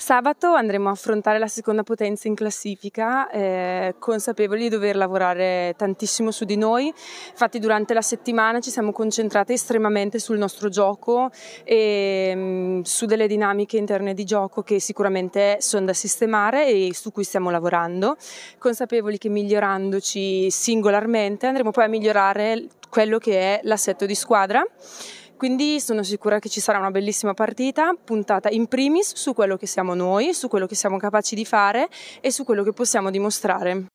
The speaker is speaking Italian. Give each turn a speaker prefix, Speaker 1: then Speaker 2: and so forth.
Speaker 1: Sabato andremo a affrontare la seconda potenza in classifica, eh, consapevoli di dover lavorare tantissimo su di noi. Infatti durante la settimana ci siamo concentrate estremamente sul nostro gioco e mh, mm, su delle dinamiche interne di gioco che sicuramente sono da sistemare e su cui stiamo lavorando, consapevoli che migliorandoci singolarmente andremo poi a migliorare quello che è l'assetto di squadra. Quindi sono sicura che ci sarà una bellissima partita puntata in primis su quello che siamo noi, su quello che siamo capaci di fare e su quello che possiamo dimostrare.